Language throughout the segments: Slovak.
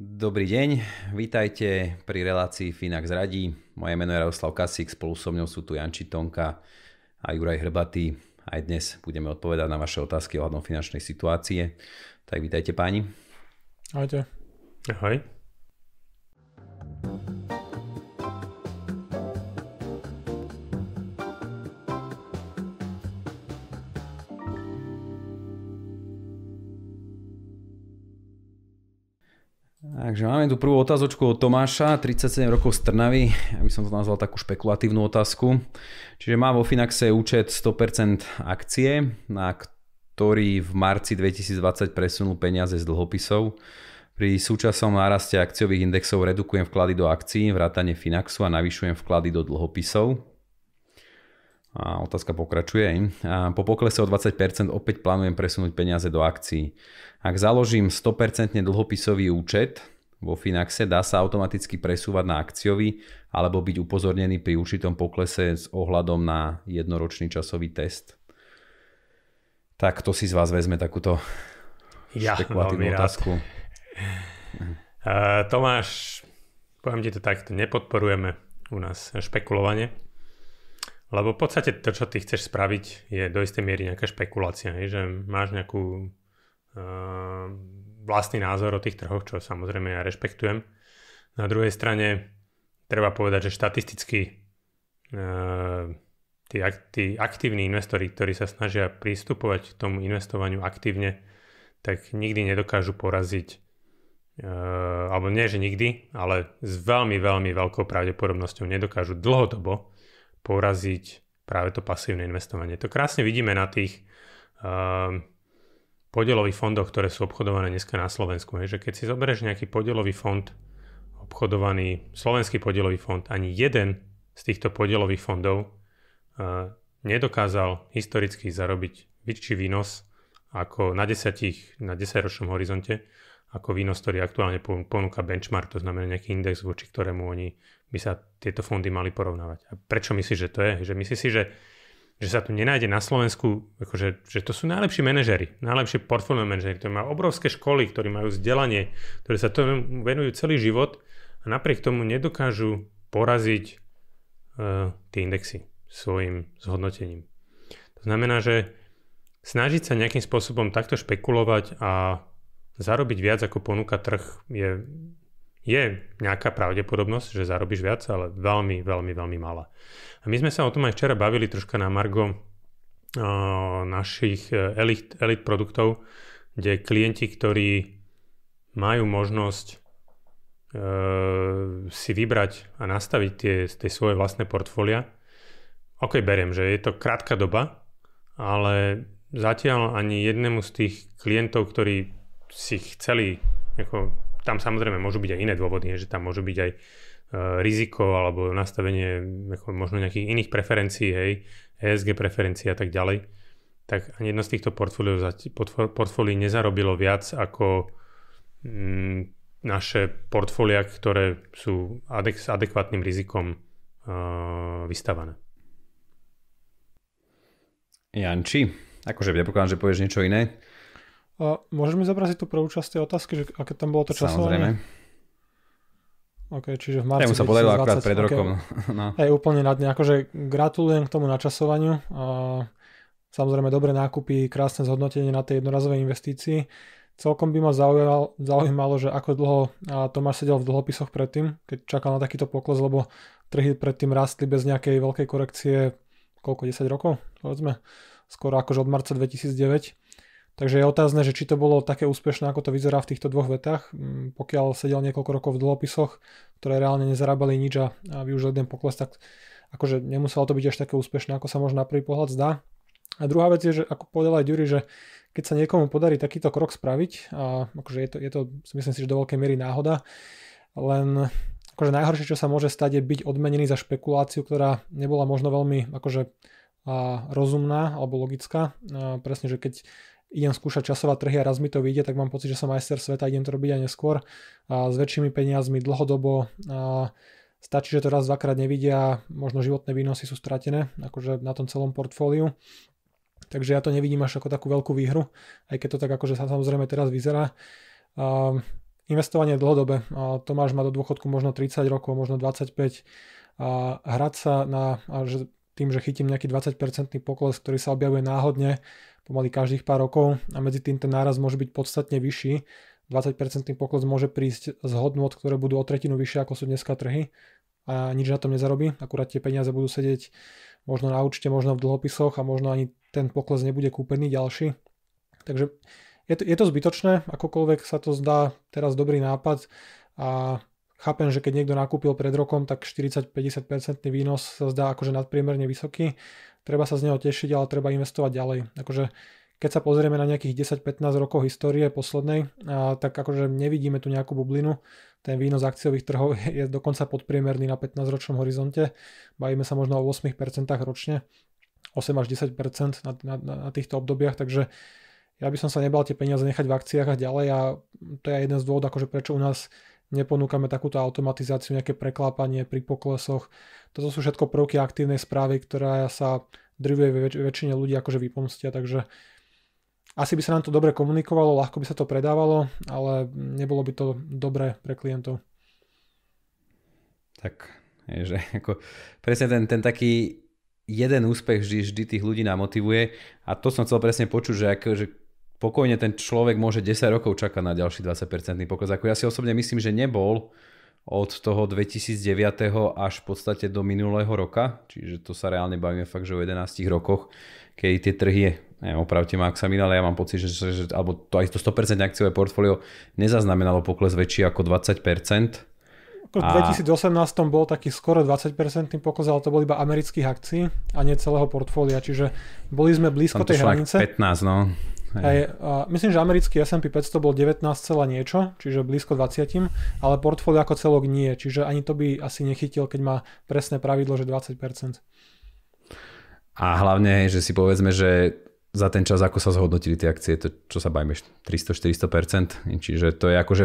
Dobrý deň, vítajte pri relácii Finax radí. Moje meno je Jaroslav Kasík, spolu so mnou sú tu Janči Tonka a Juraj Hrbatý. Aj dnes budeme odpovedať na vaše otázky hľadnom finančnej situácie. Tak vítajte páni. Ahojte. Ahoj. Takže máme tu prvú otázočku od Tomáša, 37 rokov z Trnavy, aby som to nazval takú špekulatívnu otázku. Čiže má vo Finaxe účet 100% akcie, na ktorý v marci 2020 presunul peniaze z dlhopisov. Pri súčasnom náraste akciových indexov redukujem vklady do akcií, vrátane Finaxu a navyšujem vklady do dlhopisov. A otázka pokračuje. A po poklese o 20% opäť plánujem presunúť peniaze do akcií. Ak založím 100% dlhopisový účet, vo Finaxe dá sa automaticky presúvať na akciový alebo byť upozornený pri určitom poklese s ohľadom na jednoročný časový test. Tak to si z vás vezme takúto ja, špekulatívnu otázku. Uh, Tomáš, poviem ti to takto, nepodporujeme u nás špekulovanie, lebo v podstate to, čo ty chceš spraviť, je do istej miery nejaká špekulácia, že máš nejakú uh, vlastný názor o tých trhoch, čo samozrejme ja rešpektujem. Na druhej strane treba povedať, že štatisticky e, tí, tí aktívni investori, ktorí sa snažia pristupovať k tomu investovaniu aktívne, tak nikdy nedokážu poraziť Uh, alebo nie, že nikdy, ale s veľmi, veľmi veľkou pravdepodobnosťou nedokážu dlhodobo poraziť práve to pasívne investovanie. To krásne vidíme na tých uh, podielových fondoch, ktoré sú obchodované dneska na Slovensku. Hej, že keď si zoberieš nejaký podielový fond, obchodovaný slovenský podielový fond, ani jeden z týchto podielových fondov uh, nedokázal historicky zarobiť väčší výnos ako na, desiatich, na desaťročnom horizonte, ako výnos, ktorý aktuálne ponúka benchmark, to znamená nejaký index, voči ktorému oni by sa tieto fondy mali porovnávať. A prečo myslíš, že to je? Že myslíš si, že že sa tu nenájde na Slovensku, akože, že to sú najlepší manažery, najlepšie portfolio manažery, ktorí majú obrovské školy, ktorí majú vzdelanie, ktorí sa tomu venujú celý život a napriek tomu nedokážu poraziť uh, tie indexy svojim zhodnotením. To znamená, že snažiť sa nejakým spôsobom takto špekulovať a zarobiť viac ako ponúka trh je je nejaká pravdepodobnosť, že zarobíš viac, ale veľmi, veľmi, veľmi malá. A my sme sa o tom aj včera bavili troška na Margo uh, našich eh, elit, elit produktov, kde klienti, ktorí majú možnosť eh, si vybrať a nastaviť tie, tie svoje vlastné portfólia. OK, beriem, že je to krátka doba, ale zatiaľ ani jednému z tých klientov, ktorí si chceli ako tam samozrejme môžu byť aj iné dôvody, že tam môžu byť aj e, riziko alebo nastavenie možno nejakých iných preferencií, hej, ESG preferencií a tak ďalej, tak ani jedno z týchto portfólií, portfólií nezarobilo viac ako mm, naše portfólia, ktoré sú s adekvátnym rizikom uh, vystavané. Janči, akože predpokladám, že povieš niečo iné. A môžeš mi zobraziť tú prvú časť tej otázky, že aké tam bolo to časovanie? Samozrejme. OK, čiže v marci... Ja mu sa podarilo akurát pred okay. rokom. No. Hej, úplne na dne. Akože gratulujem k tomu načasovaniu. A samozrejme dobré nákupy, krásne zhodnotenie na tej jednorazovej investícii. Celkom by ma zaujal, zaujímalo, že ako dlho Tomáš sedel v dlhopisoch predtým, keď čakal na takýto pokles, lebo trhy predtým rastli bez nejakej veľkej korekcie koľko, 10 rokov, povedzme, skoro akože od marca 2009. Takže je otázne, že či to bolo také úspešné, ako to vyzerá v týchto dvoch vetách, mm, pokiaľ sedel niekoľko rokov v dlhopisoch, ktoré reálne nezarábali nič a, a využil jeden pokles, tak akože nemuselo to byť až také úspešné, ako sa možno na prvý pohľad zdá. A druhá vec je, že ako povedal aj Dury, že keď sa niekomu podarí takýto krok spraviť, a akože je to, je to myslím si, že do veľkej miery náhoda, len akože najhoršie, čo sa môže stať, je byť odmenený za špekuláciu, ktorá nebola možno veľmi akože a rozumná alebo logická. A presne, že keď idem skúšať časovať trhy a raz mi to vyjde, tak mám pocit, že som majster sveta, idem to robiť aj neskôr a s väčšími peniazmi dlhodobo a stačí, že to raz dvakrát nevidia, možno životné výnosy sú stratené, akože na tom celom portfóliu. Takže ja to nevidím až ako takú veľkú výhru, aj keď to tak akože sa samozrejme teraz vyzerá. A investovanie dlhodobé. A Tomáš má do dôchodku možno 30 rokov, možno 25. A hrať sa na, a že tým, že chytím nejaký 20% pokles, ktorý sa objavuje náhodne pomaly každých pár rokov a medzi tým ten náraz môže byť podstatne vyšší. 20% pokles môže prísť z hodnot, ktoré budú o tretinu vyššie ako sú dneska trhy a nič na tom nezarobí, akurát tie peniaze budú sedieť možno na účte, možno v dlhopisoch a možno ani ten pokles nebude kúpený ďalší. Takže je to, je to zbytočné, akokoľvek sa to zdá teraz dobrý nápad a Chápem, že keď niekto nakúpil pred rokom, tak 40-50% výnos sa zdá akože nadpriemerne vysoký. Treba sa z neho tešiť, ale treba investovať ďalej. Akože keď sa pozrieme na nejakých 10-15 rokov histórie poslednej, a, tak akože nevidíme tu nejakú bublinu. Ten výnos akciových trhov je dokonca podpriemerný na 15-ročnom horizonte. Bavíme sa možno o 8% ročne, 8 až 10% na, na, na týchto obdobiach, takže ja by som sa nebal tie peniaze nechať v akciách a ďalej a to je jeden z dôvodov, akože prečo u nás neponúkame takúto automatizáciu, nejaké preklápanie pri poklesoch. Toto sú všetko prvky aktívnej správy, ktorá sa drvivej väč- väčšine ľudí akože vypomstia, takže asi by sa nám to dobre komunikovalo, ľahko by sa to predávalo, ale nebolo by to dobré pre klientov. Tak, že ako presne ten, ten taký jeden úspech vždy, vždy tých ľudí namotivuje a to som chcel presne počuť, že, ako, že pokojne ten človek môže 10 rokov čakať na ďalší 20% pokles. Ako ja si osobne myslím, že nebol od toho 2009. až v podstate do minulého roka, čiže to sa reálne bavíme fakt, že o 11 rokoch, keď tie trhy, neviem, opravte ma, ak sa ale ja mám pocit, že, že alebo to aj to 100% akciové portfólio nezaznamenalo pokles väčší ako 20%. Ako v 2018 bol taký skoro 20% pokles, ale to bol iba amerických akcií a nie celého portfólia, čiže boli sme blízko tej hranice. 15, no. Hej. A myslím, že americký S&P 500 bol 19, niečo, čiže blízko 20, ale portfólio ako celok nie, čiže ani to by asi nechytil, keď má presné pravidlo, že 20%. A hlavne, že si povedzme, že za ten čas, ako sa zhodnotili tie akcie, to čo sa bajme, 300-400%, čiže to je akože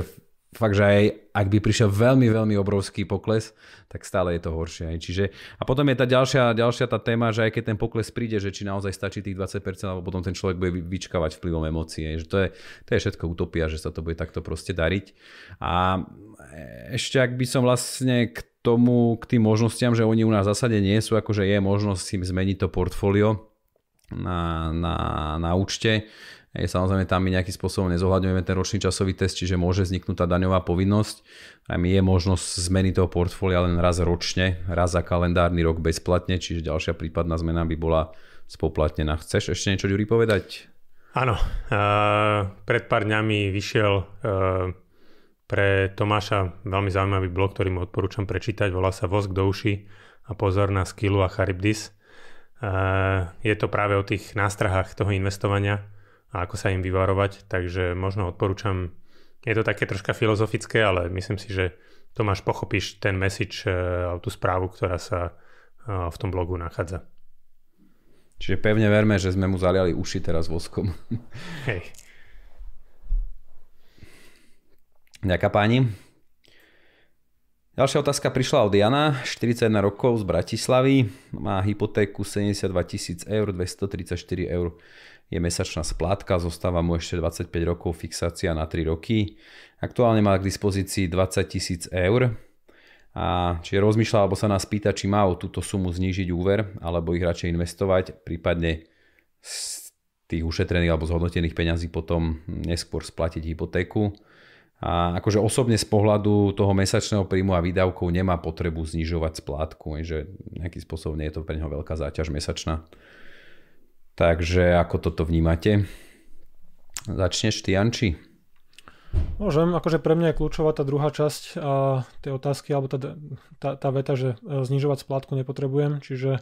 fakt, že aj ak by prišiel veľmi, veľmi obrovský pokles, tak stále je to horšie. Aj. Čiže, a potom je tá ďalšia, ďalšia tá téma, že aj keď ten pokles príde, že či naozaj stačí tých 20%, alebo potom ten človek bude vyčkávať vplyvom emócie. Že to, je, to je všetko utopia, že sa to bude takto proste dariť. A ešte ak by som vlastne k tomu, k tým možnostiam, že oni u nás v zásade nie sú, akože je možnosť im zmeniť to portfólio, na, na, na účte, Hej, samozrejme tam my nejakým spôsobom nezohľadňujeme ten ročný časový test, čiže môže vzniknúť tá daňová povinnosť. A je možnosť zmeny toho portfólia len raz ročne, raz za kalendárny rok bezplatne, čiže ďalšia prípadná zmena by bola spoplatnená. Chceš ešte niečo, Ďuri, povedať? Áno. Uh, pred pár dňami vyšiel uh, pre Tomáša veľmi zaujímavý blog, ktorý mu odporúčam prečítať. Volá sa Vosk do uši a pozor na skillu a charybdis. Uh, je to práve o tých nástrahách toho investovania a ako sa im vyvarovať, takže možno odporúčam, je to také troška filozofické, ale myslím si, že Tomáš pochopíš ten message e, a tú správu, ktorá sa e, v tom blogu nachádza. Čiže pevne verme, že sme mu zaliali uši teraz voskom. Hej. Ďaká páni. Ďalšia otázka prišla od Jana, 41 rokov z Bratislavy, má hypotéku 72 tisíc eur, 234 eur je mesačná splátka, zostáva mu ešte 25 rokov fixácia na 3 roky. Aktuálne má k dispozícii 20 tisíc eur, a čiže rozmýšľa alebo sa nás pýta, či má o túto sumu znížiť úver alebo ich radšej investovať, prípadne z tých ušetrených alebo zhodnotených peňazí potom neskôr splatiť hypotéku. A akože osobne z pohľadu toho mesačného príjmu a výdavkov nemá potrebu znižovať splátku, že nejakým spôsobom nie je to pre neho veľká záťaž mesačná. Takže ako toto vnímate? Začneš ty, Anči? Môžem, akože pre mňa je kľúčová tá druhá časť a tej otázky, alebo tá, tá, tá veta, že e, znižovať splátku nepotrebujem, čiže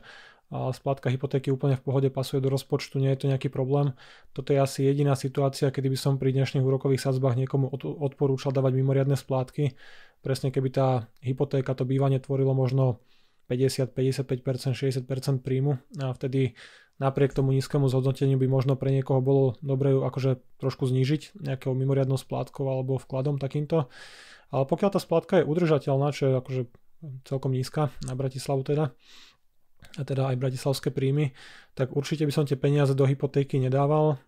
a splátka hypotéky úplne v pohode pasuje do rozpočtu, nie je to nejaký problém. Toto je asi jediná situácia, kedy by som pri dnešných úrokových sadzbách niekomu odporúčal dávať mimoriadne splátky. Presne keby tá hypotéka, to bývanie tvorilo možno 50, 55%, 60% príjmu a vtedy napriek tomu nízkemu zhodnoteniu by možno pre niekoho bolo dobre ju akože trošku znížiť nejakou mimoriadnou splátkou alebo vkladom takýmto. Ale pokiaľ tá splátka je udržateľná, čo je akože celkom nízka na Bratislavu teda, a teda aj bratislavské príjmy, tak určite by som tie peniaze do hypotéky nedával.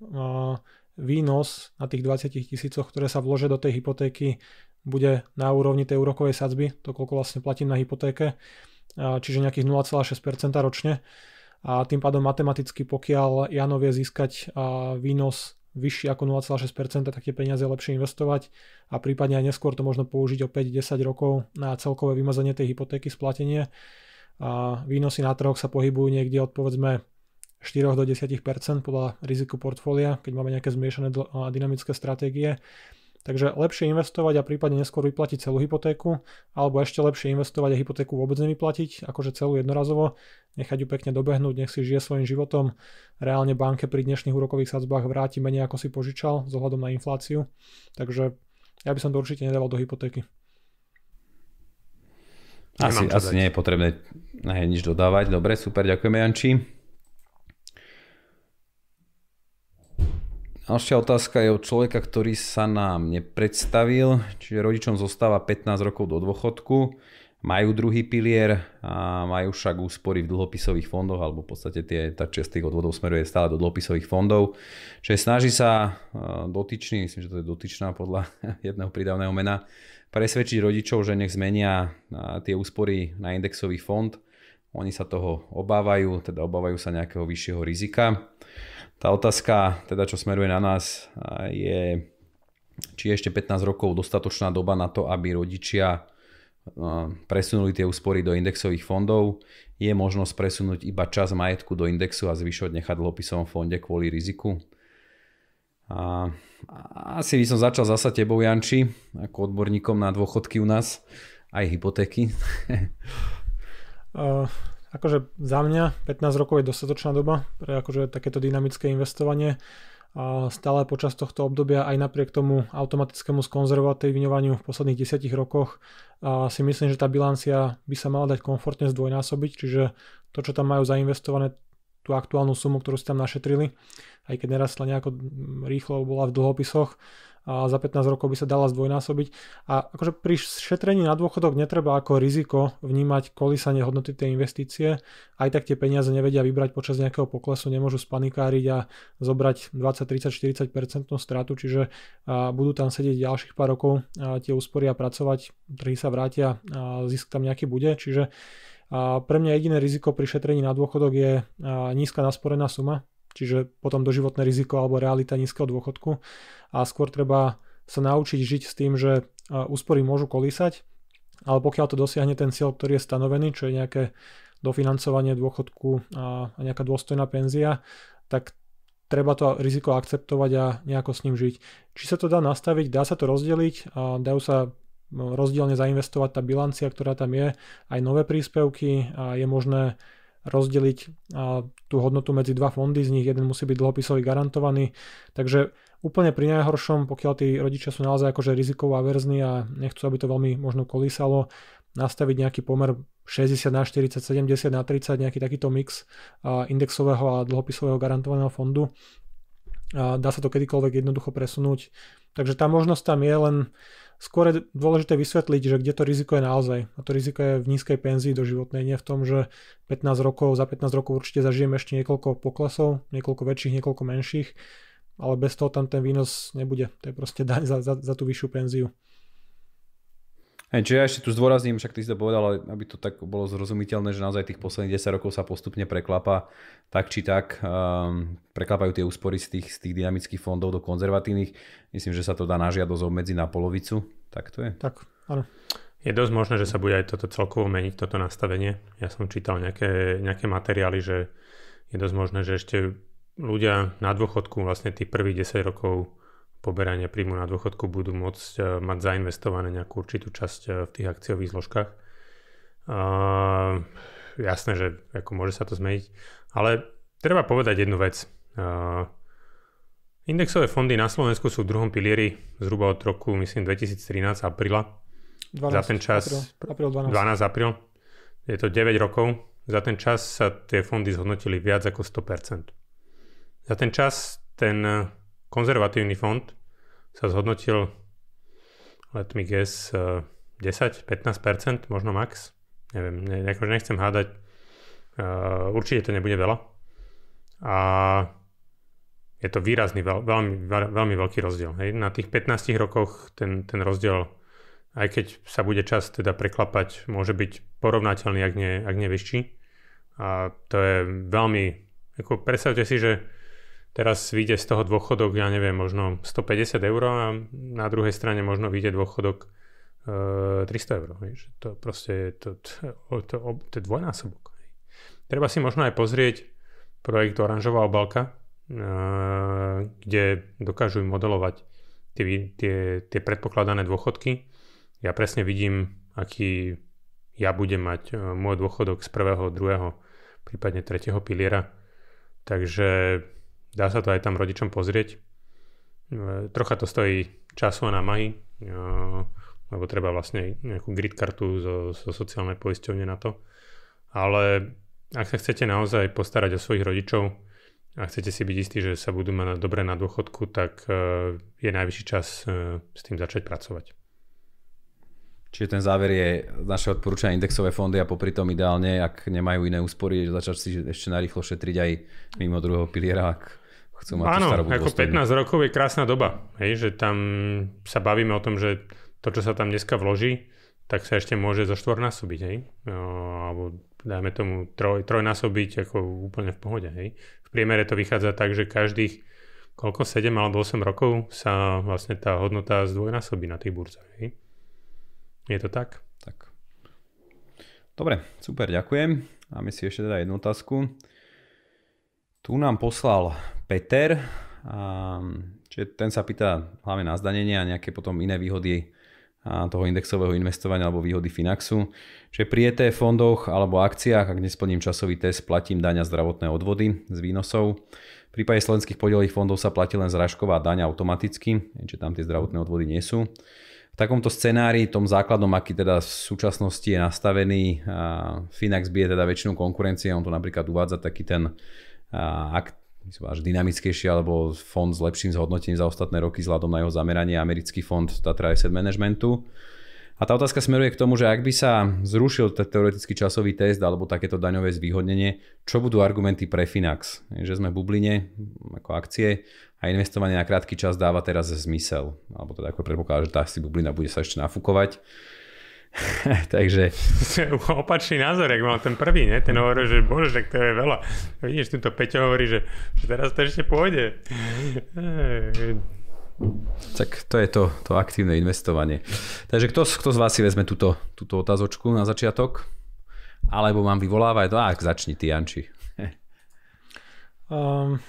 Výnos na tých 20 tisícoch, ktoré sa vložia do tej hypotéky, bude na úrovni tej úrokovej sadzby, to koľko vlastne platím na hypotéke, čiže nejakých 0,6% ročne a tým pádom matematicky, pokiaľ Jano vie získať výnos vyšší ako 0,6%, tak tie peniaze je lepšie investovať a prípadne aj neskôr to možno použiť o 5-10 rokov na celkové vymazanie tej hypotéky, splatenie. A výnosy na trhoch sa pohybujú niekde od povedzme 4 do 10 podľa riziku portfólia, keď máme nejaké zmiešané dynamické stratégie. Takže lepšie investovať a prípadne neskôr vyplatiť celú hypotéku, alebo ešte lepšie investovať a hypotéku vôbec nevyplatiť, akože celú jednorazovo, nechať ju pekne dobehnúť, nech si žije svojim životom. Reálne banke pri dnešných úrokových sadzbách vráti menej ako si požičal, z ohľadom na infláciu. Takže ja by som to určite nedával do hypotéky. Asi, asi nie je potrebné nič dodávať. Dobre, super, ďakujeme Janči. Ďalšia otázka je od človeka, ktorý sa nám nepredstavil, čiže rodičom zostáva 15 rokov do dôchodku, majú druhý pilier a majú však úspory v dlhopisových fondoch, alebo v podstate tie, tá časť tých odvodov smeruje stále do dlhopisových fondov. Čiže snaží sa e, dotyčný, myslím, že to je dotyčná podľa jedného pridavného mena, presvedčiť rodičov, že nech zmenia e, tie úspory na indexový fond. Oni sa toho obávajú, teda obávajú sa nejakého vyššieho rizika. Tá otázka, teda čo smeruje na nás, je, či je ešte 15 rokov dostatočná doba na to, aby rodičia eh, presunuli tie úspory do indexových fondov. Je možnosť presunúť iba čas majetku do indexu a zvyšovať nechať dlhopisovom fonde kvôli riziku. A asi by som začal zasa tebou, Janči, ako odborníkom na dôchodky u nás, aj hypotéky. uh... Akože za mňa 15 rokov je dostatočná doba pre akože takéto dynamické investovanie. A stále počas tohto obdobia aj napriek tomu automatickému skonzervatívňovaniu v posledných 10 rokoch a si myslím, že tá bilancia by sa mala dať komfortne zdvojnásobiť, čiže to, čo tam majú zainvestované, tú aktuálnu sumu, ktorú ste tam našetrili, aj keď nerastla nejako rýchlo, bola v dlhopisoch, a za 15 rokov by sa dala zdvojnásobiť. A akože pri šetrení na dôchodok netreba ako riziko vnímať kolísanie hodnoty tej investície. Aj tak tie peniaze nevedia vybrať počas nejakého poklesu, nemôžu spanikáriť a zobrať 20, 30, 40 stratu, čiže budú tam sedieť ďalších pár rokov tie úspory a pracovať, trhy sa vrátia a zisk tam nejaký bude, čiže pre mňa jediné riziko pri šetrení na dôchodok je nízka nasporená suma, čiže potom doživotné riziko alebo realita nízkeho dôchodku a skôr treba sa naučiť žiť s tým, že úspory môžu kolísať, ale pokiaľ to dosiahne ten cieľ, ktorý je stanovený, čo je nejaké dofinancovanie dôchodku a nejaká dôstojná penzia, tak treba to riziko akceptovať a nejako s ním žiť. Či sa to dá nastaviť, dá sa to rozdeliť, a dajú sa rozdielne zainvestovať tá bilancia, ktorá tam je, aj nové príspevky a je možné rozdeliť tú hodnotu medzi dva fondy, z nich jeden musí byť dlhopisový garantovaný, takže úplne pri najhoršom, pokiaľ tí rodičia sú naozaj akože rizikovo averzní a nechcú, aby to veľmi možno kolísalo, nastaviť nejaký pomer 60 na 40, 70 na 30, nejaký takýto mix indexového a dlhopisového garantovaného fondu. Dá sa to kedykoľvek jednoducho presunúť. Takže tá možnosť tam je, len Skôr je dôležité vysvetliť, že kde to riziko je naozaj. A to riziko je v nízkej penzii do životnej, nie v tom, že 15 rokov, za 15 rokov určite zažijeme ešte niekoľko poklesov, niekoľko väčších, niekoľko menších, ale bez toho tam ten výnos nebude. To je proste daň za, za, za tú vyššiu penziu. Hej, čiže ja ešte tu zdôrazním, však ty si to povedal, aby to tak bolo zrozumiteľné, že naozaj tých posledných 10 rokov sa postupne preklapa tak či tak, um, preklapajú tie úspory z tých, z tých dynamických fondov do konzervatívnych. Myslím, že sa to dá na žiadosť obmedzi na polovicu. Tak to je. Tak, áno. Je dosť možné, že sa bude aj toto celkovo meniť, toto nastavenie. Ja som čítal nejaké, nejaké materiály, že je dosť možné, že ešte ľudia na dôchodku vlastne tých prvých 10 rokov poberania príjmu na dôchodku budú môcť e, mať zainvestované nejakú určitú časť e, v tých akciových zložkách. Uh, jasné, že ako môže sa to zmeniť, ale treba povedať jednu vec. Uh, indexové fondy na Slovensku sú v druhom pilieri zhruba od roku, myslím, 2013 apríla. 12, za ten čas, apríl, apríl 12. 12 apríl, je to 9 rokov, za ten čas sa tie fondy zhodnotili viac ako 100%. Za ten čas ten konzervatívny fond sa zhodnotil, let me guess, 10-15%, eh, možno max. Neviem, ne, akože nechcem hádať. Uh, určite to nebude veľa. A je to výrazný, veľ, veľmi, veľ, veľmi veľký rozdiel. Hej. Na tých 15 rokoch ten, ten rozdiel, aj keď sa bude čas teda preklapať, môže byť porovnateľný, ak nie, ak nie vyšší. A to je veľmi, ako predstavte si, že teraz vyjde z toho dôchodok, ja neviem, možno 150 eur a na druhej strane možno vyjde dôchodok e, 300 eur. To proste je to, to, to, to je dvojnásobok. Treba si možno aj pozrieť projekt Oranžová obalka, e, kde dokážu modelovať tie, tie, tie predpokladané dôchodky. Ja presne vidím, aký ja budem mať e, môj dôchodok z prvého, druhého, prípadne tretieho piliera. Takže Dá sa to aj tam rodičom pozrieť. E, trocha to stojí času a námahy, e, lebo treba vlastne nejakú grid kartu zo, zo sociálnej poisťovne na to. Ale ak sa chcete naozaj postarať o svojich rodičov a chcete si byť istí, že sa budú mať dobre na dôchodku, tak e, je najvyšší čas s tým začať pracovať. Čiže ten záver je naše odporúčanie indexové fondy a popri tom ideálne, ak nemajú iné úspory, začať si ešte narýchlo šetriť aj mimo druhého piliera, ak chcú mať Áno, ako 15 rokov je krásna doba, hej, že tam sa bavíme o tom, že to, čo sa tam dneska vloží, tak sa ešte môže zo štvornásobiť, hej, alebo dajme tomu troj, trojnásobiť ako úplne v pohode, hej. V priemere to vychádza tak, že každých koľko, 7 alebo 8 rokov sa vlastne tá hodnota zdvojnásobí na tej burze, hej. Je to tak? Tak. Dobre, super, ďakujem. A my si ešte teda jednu otázku. Tu nám poslal Peter, čiže ten sa pýta hlavne na zdanenie a nejaké potom iné výhody toho indexového investovania alebo výhody Finaxu. Čiže pri ETF fondoch alebo akciách, ak nesplním časový test, platím a zdravotné odvody z výnosov. V prípade slovenských podielových fondov sa platí len zrážková daň automaticky, čiže tam tie zdravotné odvody nie sú. V takomto scenári, tom základnom aký teda v súčasnosti je nastavený, Finax bije teda väčšinu konkurencie, on tu napríklad uvádza taký ten ak, až dynamickejšie alebo fond s lepším zhodnotením za ostatné roky vzhľadom na jeho zameranie americký fond Tatra Asset Managementu. A tá otázka smeruje k tomu, že ak by sa zrušil ten teoretický časový test alebo takéto daňové zvýhodnenie, čo budú argumenty pre Finax? Že sme v bubline ako akcie a investovanie na krátky čas dáva teraz zmysel. Alebo teda ako predpokladá, že tá si bublina bude sa ešte nafúkovať. Takže... Opačný názor, ak mal ten prvý, ne? ten hovorí, že bože, že to je veľa. Vidíš, tu to Peťo hovorí, že, že teraz to ešte pôjde. Tak to je to, to aktívne investovanie. Takže kto, kto z vás si vezme túto, túto otázočku na začiatok? Alebo mám vyvolávať? No, ak začni ty, Janči. Um,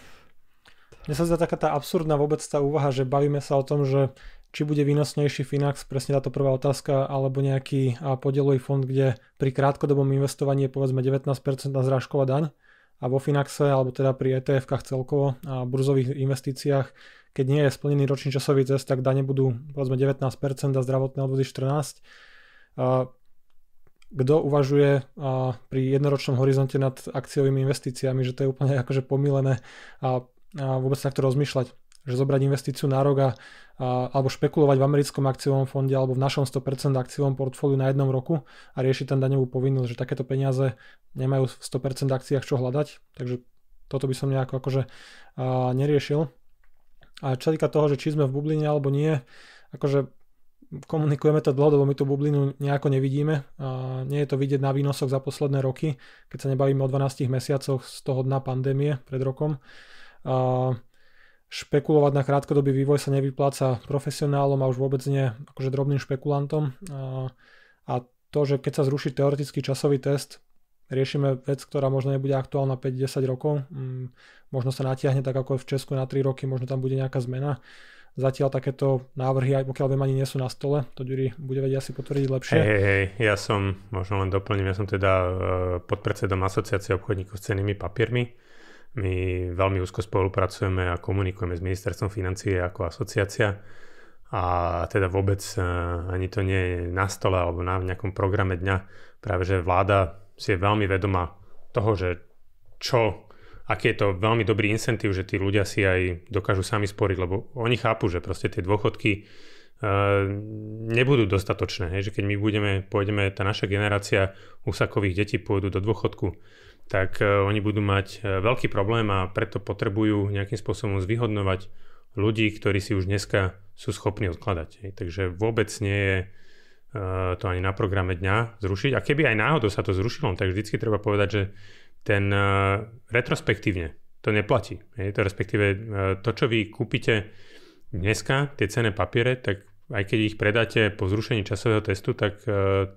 mne sa zdá taká tá absurdná vôbec tá úvaha, že bavíme sa o tom, že či bude výnosnejší Finax, presne táto prvá otázka, alebo nejaký podielový fond, kde pri krátkodobom investovaní je povedzme 19% na zrážková daň a vo Finaxe, alebo teda pri ETF-kách celkovo a burzových investíciách, keď nie je splnený ročný časový cest, tak dane budú povedzme 19% a zdravotné odvody 14%. Kto uvažuje pri jednoročnom horizonte nad akciovými investíciami, že to je úplne akože pomilené a vôbec takto rozmýšľať že zobrať investíciu na rok a, a, alebo špekulovať v americkom akciovom fonde alebo v našom 100% akciovom portfóliu na jednom roku a riešiť tam daňovú povinnosť, že takéto peniaze nemajú v 100% akciách čo hľadať, takže toto by som nejako akože a, neriešil. A čo týka toho, že či sme v bubline alebo nie, akože komunikujeme to dlhodobo, my tú bublinu nejako nevidíme. A nie je to vidieť na výnosoch za posledné roky, keď sa nebavíme o 12 mesiacoch z toho dna pandémie pred rokom. A špekulovať na krátkodobý vývoj sa nevypláca profesionálom a už vôbec nie akože drobným špekulantom. A, a to, že keď sa zruší teoretický časový test, riešime vec, ktorá možno nebude aktuálna 5-10 rokov, mm, možno sa natiahne tak ako v Česku na 3 roky, možno tam bude nejaká zmena. Zatiaľ takéto návrhy, aj pokiaľ viem, ani nie sú na stole, to Ďuri bude vedieť asi potvrdiť lepšie. Hej, hej, hej, ja som, možno len doplním, ja som teda eh, podpredsedom asociácie obchodníkov s cenými papiermi my veľmi úzko spolupracujeme a komunikujeme s ministerstvom financie ako asociácia a teda vôbec e, ani to nie je na stole alebo na nejakom programe dňa. Práve, že vláda si je veľmi vedomá toho, že čo, aký je to veľmi dobrý incentív, že tí ľudia si aj dokážu sami sporiť, lebo oni chápu, že proste tie dôchodky e, nebudú dostatočné. Hej? Že keď my budeme, pôjdeme, tá naša generácia úsakových detí pôjdu do dôchodku tak e, oni budú mať e, veľký problém a preto potrebujú nejakým spôsobom zvyhodnovať ľudí, ktorí si už dneska sú schopní odkladať. Takže vôbec nie je e, to ani na programe dňa zrušiť. A keby aj náhodou sa to zrušilo, tak vždycky treba povedať, že ten retrospektívne to neplatí. Je to respektíve to, čo vy kúpite dneska, tie cené papiere, tak aj keď ich predáte po zrušení časového testu, tak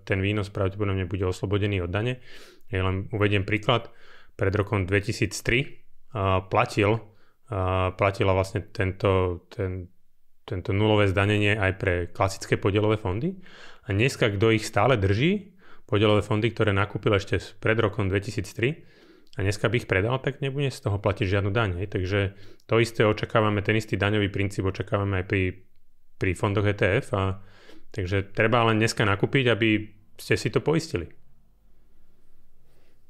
ten výnos pravdepodobne bude oslobodený od dane. Ja len uvediem príklad. Pred rokom 2003 eh, platil, eh, platila vlastne tento, ten, tento nulové zdanenie aj pre klasické podielové fondy. A dneska, kto ich stále drží, podielové fondy, ktoré nakúpil ešte pred rokom 2003, a dneska by ich predal, tak nebude z toho platiť žiadnu daň. Hej. Takže to isté očakávame, ten istý daňový princíp očakávame aj pri, pri fondoch ETF. A, takže treba len dneska nakúpiť, aby ste si to poistili.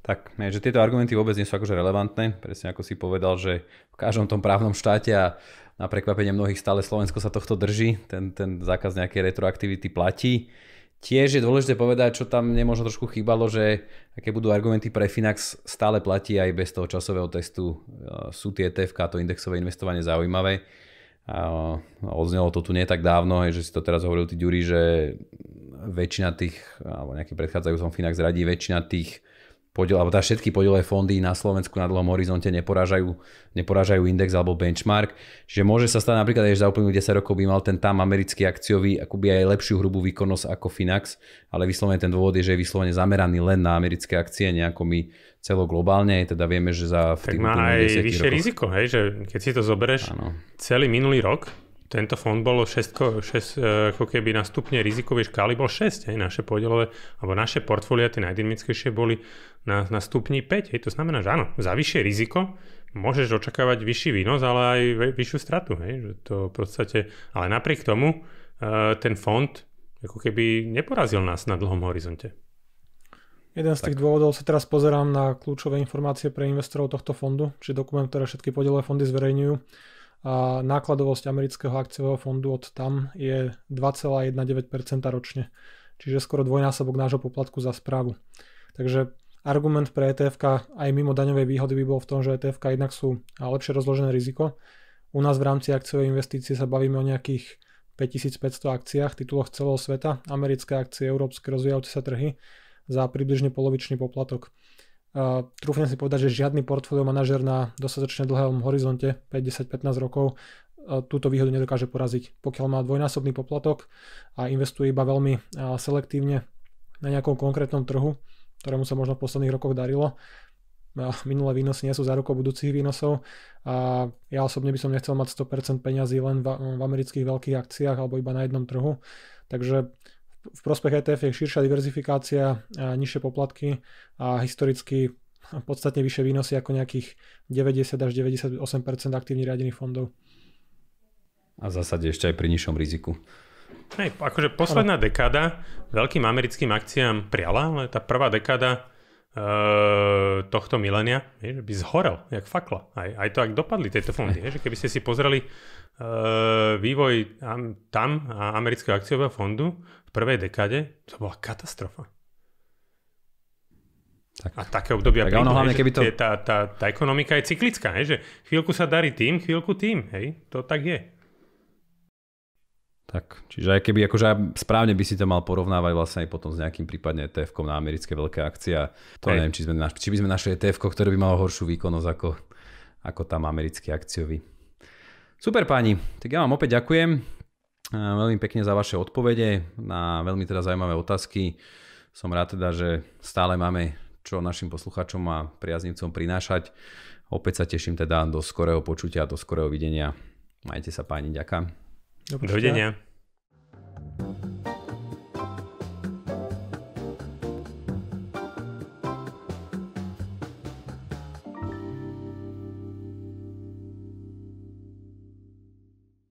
Tak, že tieto argumenty vôbec nie sú akože relevantné, presne ako si povedal, že v každom tom právnom štáte a na prekvapenie mnohých stále Slovensko sa tohto drží, ten, ten zákaz nejakej retroaktivity platí. Tiež je dôležité povedať, čo tam nemožno trošku chýbalo, že aké budú argumenty pre Finax stále platí aj bez toho časového testu. E, sú tie ETF, to indexové investovanie zaujímavé. A no, odznelo to tu nie tak dávno, že si to teraz hovoril tí Ďuri, že väčšina tých, alebo nejaký predchádzajúcom Finax radí, väčšina tých podiel, alebo teda všetky podielové fondy na Slovensku na dlhom horizonte neporážajú, neporážajú index alebo benchmark. Čiže môže sa stať napríklad, že za úplných 10 rokov by mal ten tam americký akciový akoby aj lepšiu hrubú výkonnosť ako Finax, ale vyslovene ten dôvod je, že je vyslovene zameraný len na americké akcie, nejako my celoglobálne, teda vieme, že za... tak má aj vyššie rokoch... riziko, hej, že keď si to zoberieš, ano. celý minulý rok tento fond bol 6, 6 ako keby na stupne rizikovej škály bol 6, aj naše podielové, alebo naše portfólia, tie najdynamickejšie boli na, na stupni 5, hej, to znamená, že áno, za vyššie riziko môžeš očakávať vyšší výnos, ale aj vyššiu stratu, hej, že to v podstate, ale napriek tomu e, ten fond ako keby neporazil nás na dlhom horizonte. Jeden z tak. tých dôvodov sa teraz pozerám na kľúčové informácie pre investorov tohto fondu, či dokument, ktoré všetky podielové fondy zverejňujú a nákladovosť amerického akciového fondu od tam je 2,19% ročne, čiže skoro dvojnásobok nášho poplatku za správu. Takže argument pre etf aj mimo daňovej výhody by bol v tom, že etf jednak sú lepšie rozložené riziko. U nás v rámci akciovej investície sa bavíme o nejakých 5500 akciách, tituloch celého sveta, americké akcie, európske rozvíjajúce sa trhy za približne polovičný poplatok. Uh, trúfne si povedať, že žiadny portfólio manažer na dostatočne dlhom horizonte 50-15 rokov uh, túto výhodu nedokáže poraziť. Pokiaľ má dvojnásobný poplatok a investuje iba veľmi uh, selektívne na nejakom konkrétnom trhu, ktorému sa možno v posledných rokoch darilo, minulé výnosy nie sú zárukou budúcich výnosov a ja osobne by som nechcel mať 100% peňazí len v, v amerických veľkých akciách alebo iba na jednom trhu, takže v prospech ETF je širšia diverzifikácia, nižšie poplatky a historicky podstatne vyššie výnosy ako nejakých 90 až 98 aktívne riadených fondov. A v zásade ešte aj pri nižšom riziku. Hej, akože posledná ano. dekáda veľkým americkým akciám priala, ale tá prvá dekáda e, tohto milénia by zhorel, jak fakla. Aj, aj to, ak dopadli tieto fondy. že keby ste si pozreli e, vývoj tam a amerického akciového fondu, prvej dekáde to bola katastrofa. Tak. A také obdobia tak prídu, hlavne, keby to... tá, tá, tá ekonomika je cyklická, hej, že chvíľku sa darí tým, chvíľku tým, hej, to tak je. Tak, čiže aj keby, akože správne by si to mal porovnávať vlastne aj potom s nejakým prípadne etf na americké veľké akcie. to hej. neviem, či, sme naš, či by sme našli etf ktoré by malo horšiu výkonnosť ako, ako tam americký akciový. Super páni, tak ja vám opäť ďakujem. Ehm, veľmi pekne za vaše odpovede na veľmi teda zaujímavé otázky. Som rád teda, že stále máme čo našim poslucháčom a priaznivcom prinášať. Opäť sa teším teda do skorého počutia, do skorého videnia. Majte sa páni, ďakujem. Dovidenia. Dovidenia.